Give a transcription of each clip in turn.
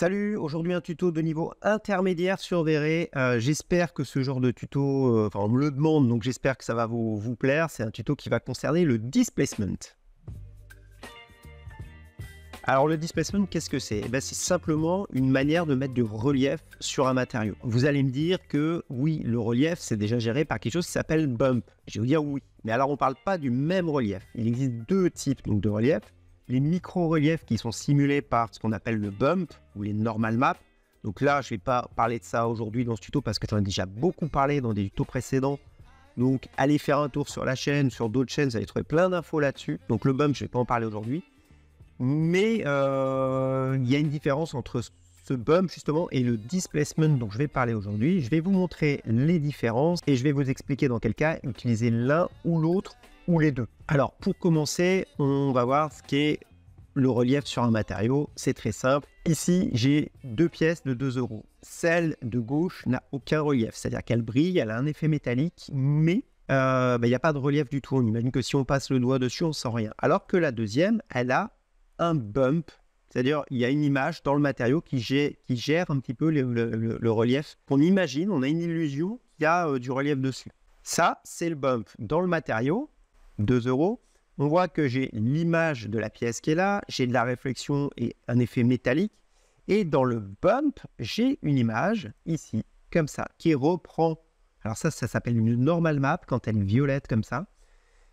Salut, aujourd'hui un tuto de niveau intermédiaire sur VRay. Euh, j'espère que ce genre de tuto, euh, enfin on me le demande, donc j'espère que ça va vous, vous plaire. C'est un tuto qui va concerner le displacement. Alors le displacement, qu'est-ce que c'est eh ben, C'est simplement une manière de mettre du relief sur un matériau. Vous allez me dire que oui, le relief, c'est déjà géré par quelque chose qui s'appelle bump. Je vais vous dire oui. Mais alors on ne parle pas du même relief. Il existe deux types donc, de relief les micro-reliefs qui sont simulés par ce qu'on appelle le bump ou les normal maps. Donc là, je ne vais pas parler de ça aujourd'hui dans ce tuto parce que j'en ai déjà beaucoup parlé dans des tutos précédents. Donc allez faire un tour sur la chaîne, sur d'autres chaînes, vous allez trouver plein d'infos là-dessus. Donc le bump, je ne vais pas en parler aujourd'hui. Mais euh, il y a une différence entre ce bump justement et le displacement dont je vais parler aujourd'hui. Je vais vous montrer les différences et je vais vous expliquer dans quel cas utiliser l'un ou l'autre les deux. Alors pour commencer, on va voir ce qu'est le relief sur un matériau. C'est très simple. Ici, j'ai deux pièces de 2 euros. Celle de gauche n'a aucun relief, c'est-à-dire qu'elle brille, elle a un effet métallique, mais euh, bah, il n'y a pas de relief du tout. On imagine que si on passe le doigt dessus, on sent rien. Alors que la deuxième, elle a un bump, c'est-à-dire il y a une image dans le matériau qui gère, un petit peu le, relief On imagine. On a une illusion qu'il y a euh, du relief dessus. Ça, c'est le bump dans le matériau. 2 euros. On voit que j'ai l'image de la pièce qui est là, j'ai de la réflexion et un effet métallique. Et dans le bump, j'ai une image ici, comme ça, qui reprend. Alors ça, ça s'appelle une normal map quand elle est violette comme ça,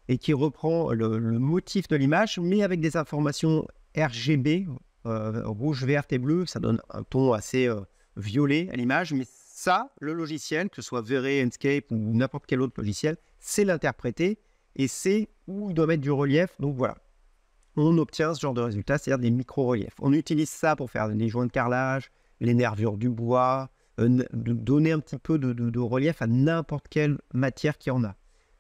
et qui reprend le, motif de l'image, mais avec des informations RGB, euh, rouge, vert et bleu. Ça donne un ton assez euh, violet à l'image, mais ça, le logiciel, que ce soit Vray, Enscape ou n'importe quel autre logiciel, c'est l'interpréter et c'est où il doit mettre du relief. Donc voilà, on obtient ce genre de résultat, c'est-à-dire des micro-reliefs. On utilise ça pour faire des joints de carrelage, les nervures du bois, euh, donner un petit peu de, relief à n'importe quelle matière qui en a.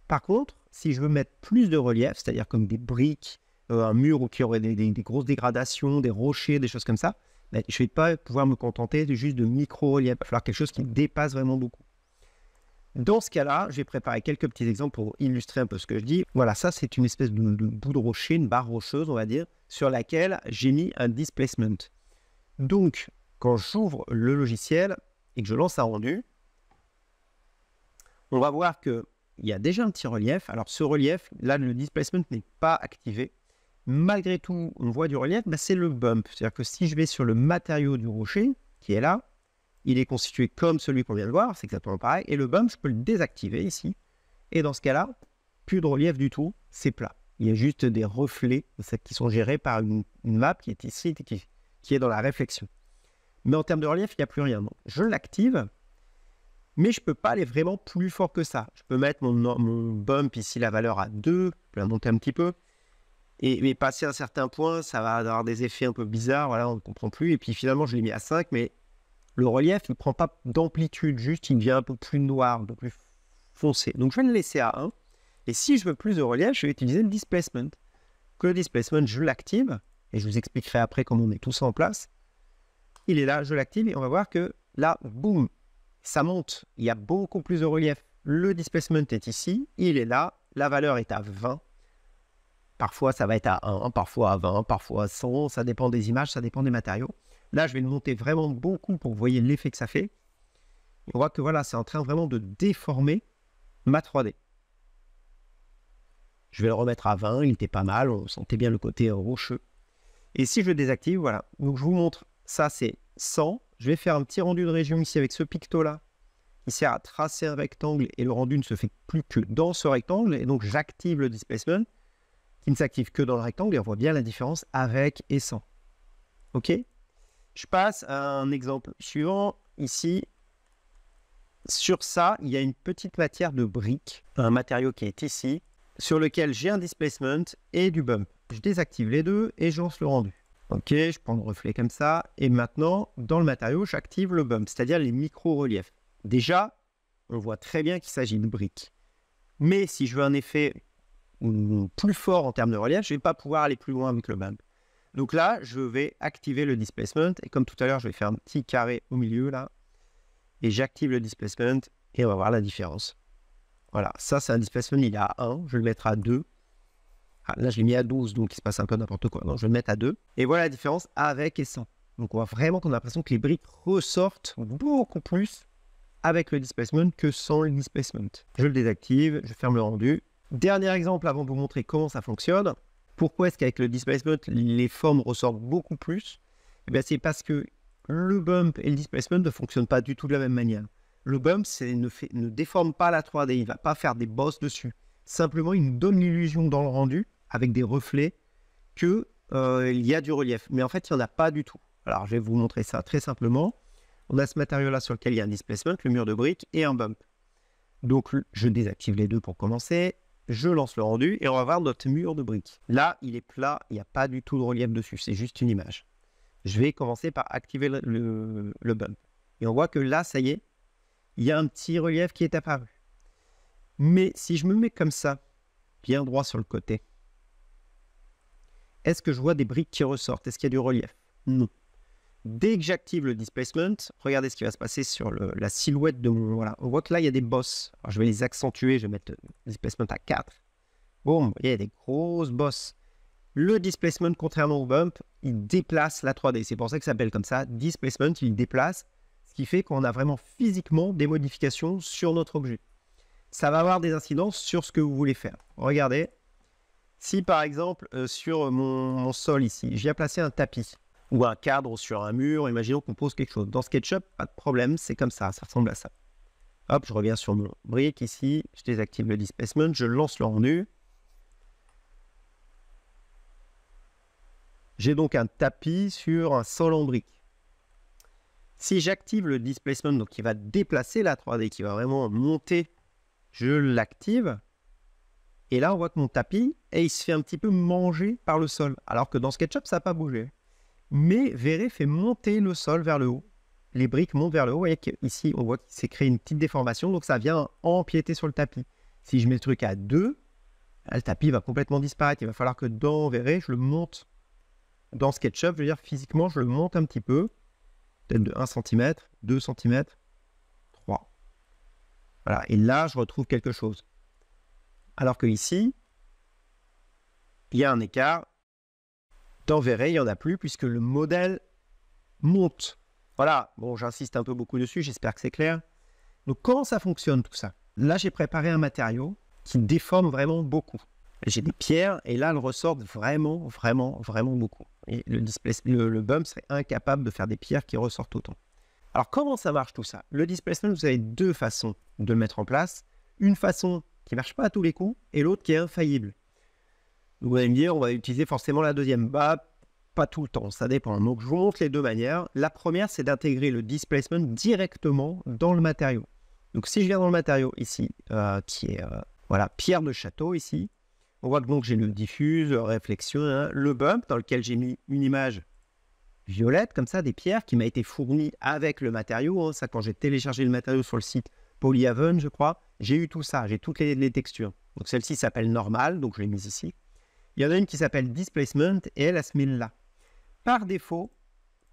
Par contre, si je veux mettre plus de relief, c'est-à-dire comme des briques, euh, un mur ou qui aurait des, grosses dégradations, des rochers, des choses comme ça, ben, je ne vais pas pouvoir me contenter de juste de micro reliefs Il va falloir quelque chose qui dépasse vraiment beaucoup. Dans ce cas-là, je vais préparer quelques petits exemples pour illustrer un peu ce que je dis. Voilà, ça, c'est une espèce de, bout de rocher, une barre rocheuse, on va dire, sur laquelle j'ai mis un displacement. Donc, quand j'ouvre le logiciel et que je lance un rendu, on va voir qu'il y a déjà un petit relief. Alors, ce relief, là, le displacement n'est pas activé. Malgré tout, on voit du relief, bah, c'est le bump. C'est-à-dire que si je vais sur le matériau du rocher, qui est là, il est constitué comme celui qu'on vient de voir, c'est exactement pareil. Et le bump, je peux le désactiver ici. Et dans ce cas-là, plus de relief du tout, c'est plat. Il y a juste des reflets qui sont gérés par une, map qui est ici, qui, est dans la réflexion. Mais en termes de relief, il n'y a plus rien. je l'active, mais je ne peux pas aller vraiment plus fort que ça. Je peux mettre mon, bump ici, la valeur à 2, je la monter un petit peu. Et, mais passer un certain point, ça va avoir des effets un peu bizarres, voilà, on ne comprend plus. Et puis finalement, je l'ai mis à 5, mais le relief ne prend pas d'amplitude, juste il devient un peu plus noir, un peu plus foncé. Donc je vais le laisser à 1. Et si je veux plus de relief, je vais utiliser le displacement. le displacement, je l'active, et je vous expliquerai après comment on met tout ça en place. Il est là, je l'active, et on va voir que là, boum, ça monte. Il y a beaucoup plus de relief. Le displacement est ici, il est là, la valeur est à 20. Parfois, ça va être à 1, parfois à 20, parfois à 100, ça dépend des images, ça dépend des matériaux. Là, je vais le monter vraiment beaucoup pour vous voyez l'effet que ça fait. On voit que voilà, c'est en train vraiment de déformer ma 3D. Je vais le remettre à 20, il était pas mal, on sentait bien le côté rocheux. Et si je désactive, voilà. Donc je vous montre, ça c'est 100. Je vais faire un petit rendu de région ici avec ce picto-là. Il sert à tracer un rectangle et le rendu ne se fait plus que dans ce rectangle. Et donc j'active le displacement qui ne s'active que dans le rectangle et on voit bien la différence avec et sans. OK je passe à un exemple suivant. Ici, sur ça, il y a une petite matière de brique, un matériau qui est ici, sur lequel j'ai un displacement et du bump. Je désactive les deux et je le rendu. Ok, je prends le reflet comme ça. Et maintenant, dans le matériau, j'active le bump, c'est-à-dire les micro-reliefs. Déjà, on voit très bien qu'il s'agit de briques. Mais si je veux un effet plus fort en termes de relief, je ne vais pas pouvoir aller plus loin avec le bump. Donc là, je vais activer le displacement. Et comme tout à l'heure, je vais faire un petit carré au milieu là. Et j'active le displacement et on va voir la différence. Voilà, ça c'est un displacement, il est à 1. Je vais le mettre à 2. Ah, là, je l'ai mis à 12, donc il se passe un peu n'importe quoi. Donc je vais le mettre à 2. Et voilà la différence avec et sans. Donc on voit vraiment qu'on a l'impression que les briques ressortent beaucoup plus avec le displacement que sans le displacement. Je le désactive, je ferme le rendu. Dernier exemple avant de vous montrer comment ça fonctionne. Pourquoi est-ce qu'avec le displacement, les formes ressortent beaucoup plus eh C'est parce que le bump et le displacement ne fonctionnent pas du tout de la même manière. Le bump ne, déforme pas la 3D, il ne va pas faire des bosses dessus. Simplement, il nous donne l'illusion dans le rendu, avec des reflets, qu'il euh, y a du relief. Mais en fait, il n'y en a pas du tout. Alors, je vais vous montrer ça très simplement. On a ce matériau-là sur lequel il y a un displacement, le mur de briques et un bump. Donc, je désactive les deux pour commencer je lance le rendu et on va voir notre mur de briques. Là, il est plat, il n'y a pas du tout de relief dessus, c'est juste une image. Je vais commencer par activer le, le, bump. Et on voit que là, ça y est, il y a un petit relief qui est apparu. Mais si je me mets comme ça, bien droit sur le côté, est-ce que je vois des briques qui ressortent Est-ce qu'il y a du relief Non. Dès que j'active le displacement, regardez ce qui va se passer sur la silhouette de mon... Voilà, on voit que là, il y a des bosses. je vais les accentuer, je vais mettre le euh, displacement à 4. voyez, il y a des grosses bosses. Le displacement, contrairement au bump, il déplace la 3D. C'est pour ça que ça s'appelle comme ça. Displacement, il déplace, ce qui fait qu'on a vraiment physiquement des modifications sur notre objet. Ça va avoir des incidences sur ce que vous voulez faire. Regardez, si par exemple euh, sur mon, sol ici, j'ai placé un tapis, ou un cadre sur un mur. Imaginons qu'on pose quelque chose. Dans SketchUp, pas de problème, c'est comme ça, ça ressemble à ça. Hop, je reviens sur mon brique ici, je désactive le displacement, je lance le rendu. J'ai donc un tapis sur un sol en brique. Si j'active le displacement, donc il va déplacer la 3D, qui va vraiment monter, je l'active. Et là, on voit que mon tapis, et eh, il se fait un petit peu manger par le sol. Alors que dans SketchUp, ça n'a pas bougé mais Verré fait monter le sol vers le haut. Les briques montent vers le haut et ici, on voit qu'il s'est créé une petite déformation, donc ça vient empiéter sur le tapis. Si je mets le truc à 2, le tapis va complètement disparaître. Il va falloir que dans Verré je le monte. Dans SketchUp, je veux dire, physiquement, je le monte un petit peu, peut-être de 1 cm, 2 cm, 3. Voilà, et là, je retrouve quelque chose. Alors que ici, il y a un écart T'en verrais, il n'y en a plus puisque le modèle monte. Voilà, bon, j'insiste un peu beaucoup dessus, j'espère que c'est clair. Donc, comment ça fonctionne tout ça Là, j'ai préparé un matériau qui déforme vraiment beaucoup. J'ai des pierres et là, elles ressortent vraiment, vraiment, vraiment beaucoup. Et le, le, le bump serait incapable de faire des pierres qui ressortent autant. Alors, comment ça marche tout ça Le displacement, vous avez deux façons de le mettre en place. Une façon qui ne marche pas à tous les coups et l'autre qui est infaillible vous allez me dire, on va utiliser forcément la deuxième. Bah, pas tout le temps, ça dépend. Donc je vous montre les deux manières. La première, c'est d'intégrer le displacement directement dans le matériau. Donc si je viens dans le matériau ici, qui euh, est euh, voilà, pierre de château ici, on voit que donc j'ai le diffuse, réflexion, hein, le bump dans lequel j'ai mis une image violette, comme ça, des pierres qui m'a été fournie avec le matériau. Hein. Ça, quand j'ai téléchargé le matériau sur le site Polyhaven, je crois, j'ai eu tout ça, j'ai toutes les, textures. Donc celle-ci s'appelle normal donc je l'ai mise ici. Il y en a une qui s'appelle displacement et elle, a ce met là. Par défaut,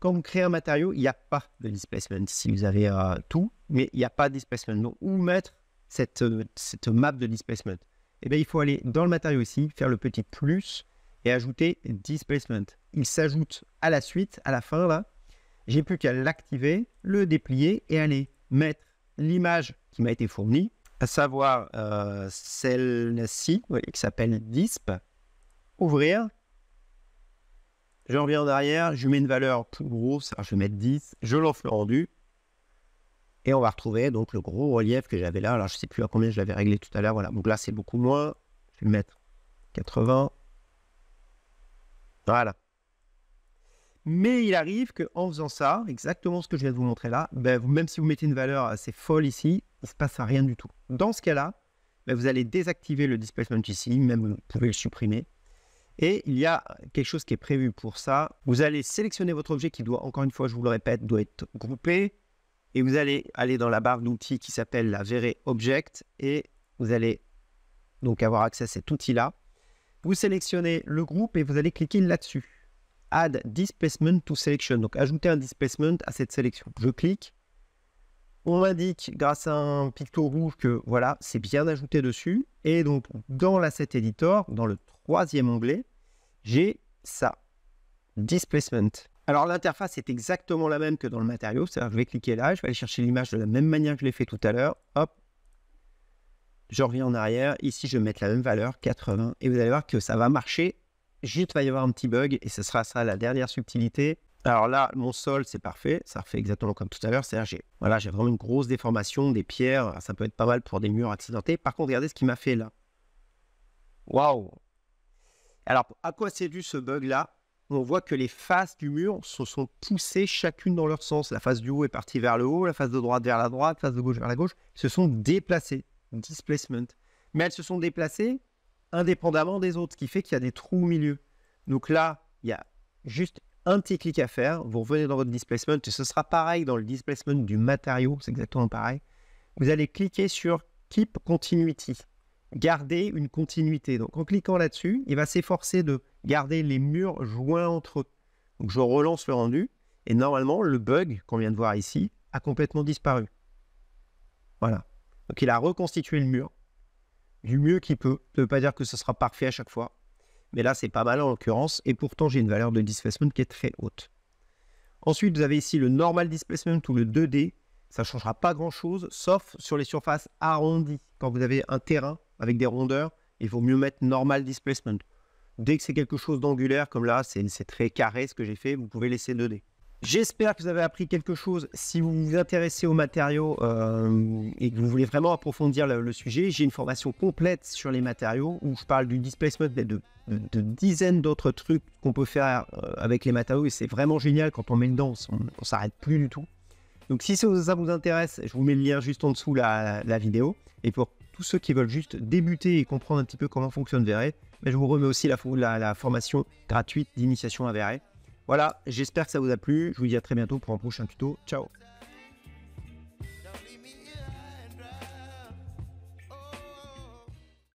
quand vous créez un matériau, il n'y a pas de displacement. Si vous avez euh, tout, mais il n'y a pas de displacement. Donc, où mettre euh, cette, map de displacement Eh bien, il faut aller dans le matériau ici, faire le petit plus et ajouter displacement. Il s'ajoute à la suite, à la fin là. J'ai plus qu'à l'activer, le déplier et aller mettre l'image qui m'a été fournie, à savoir euh, celle-ci, qui s'appelle disp ouvrir. Je reviens en arrière, je mets une valeur plus grosse, je vais mettre 10, je lance le rendu. Et on va retrouver donc le gros relief que j'avais là. Alors je ne sais plus à combien je l'avais réglé tout à l'heure. Voilà. Donc là c'est beaucoup moins. Je vais mettre 80. Voilà. Mais il arrive qu'en faisant ça, exactement ce que je viens de vous montrer là, ben, même si vous mettez une valeur assez folle ici, il ne se passe à rien du tout. Dans ce cas-là, ben, vous allez désactiver le displacement ici, même vous pouvez le supprimer. Et il y a quelque chose qui est prévu pour ça. Vous allez sélectionner votre objet qui doit, encore une fois, je vous le répète, doit être groupé. Et vous allez aller dans la barre d'outils qui s'appelle la verre Object. Et vous allez donc avoir accès à cet outil-là. Vous sélectionnez le groupe et vous allez cliquer là-dessus. Add Displacement to Selection. Donc ajouter un displacement à cette sélection. Je clique on m'indique grâce à un picto rouge que voilà, c'est bien ajouté dessus. Et donc, dans l'asset editor, dans le troisième onglet, j'ai ça, displacement. Alors, l'interface est exactement la même que dans le matériau. C'est-à-dire que je vais cliquer là, je vais aller chercher l'image de la même manière que je l'ai fait tout à l'heure. Hop, je reviens en arrière. Ici, je vais mettre la même valeur, 80. Et vous allez voir que ça va marcher. Juste, il va y avoir un petit bug et ce sera ça la dernière subtilité. Alors là, mon sol, c'est parfait. Ça refait exactement comme tout à l'heure. C'est-à-dire, j'ai vraiment une grosse déformation des pierres. Ça peut être pas mal pour des murs accidentés. Par contre, regardez ce qu'il m'a fait là. Waouh Alors, à quoi c'est dû ce bug-là On voit que les faces du mur se sont poussées chacune dans leur sens. La face du haut est partie vers le haut, la face de droite vers la droite, la face de gauche vers la gauche. Ils se sont déplacées. Displacement. Mais elles se sont déplacées indépendamment des autres, ce qui fait qu'il y a des trous au milieu. Donc là, il y a juste un petit clic à faire, vous revenez dans votre displacement, et ce sera pareil dans le displacement du matériau, c'est exactement pareil. Vous allez cliquer sur Keep Continuity, garder une continuité. Donc en cliquant là-dessus, il va s'efforcer de garder les murs joints entre eux. Donc je relance le rendu, et normalement, le bug qu'on vient de voir ici a complètement disparu. Voilà. Donc il a reconstitué le mur du mieux qu'il peut. Ça ne veut pas dire que ce sera parfait à chaque fois, mais là c'est pas mal en l'occurrence, et pourtant j'ai une valeur de displacement qui est très haute. Ensuite, vous avez ici le normal displacement ou le 2D, ça ne changera pas grand-chose, sauf sur les surfaces arrondies. Quand vous avez un terrain avec des rondeurs, il vaut mieux mettre normal displacement. Dès que c'est quelque chose d'angulaire, comme là, c'est très carré ce que j'ai fait, vous pouvez laisser 2D. J'espère que vous avez appris quelque chose. Si vous vous intéressez aux matériaux euh, et que vous voulez vraiment approfondir le, sujet, j'ai une formation complète sur les matériaux où je parle du displacement et de, dizaines d'autres trucs qu'on peut faire euh, avec les matériaux. Et c'est vraiment génial quand on met dedans, on, on s'arrête plus du tout. Donc si ça vous intéresse, je vous mets le lien juste en dessous la, la vidéo. Et pour tous ceux qui veulent juste débuter et comprendre un petit peu comment fonctionne Véret, ben, je vous remets aussi la, formation gratuite d'initiation à VRE. Voilà, j'espère que ça vous a plu. Je vous dis à très bientôt pour un prochain tuto. Ciao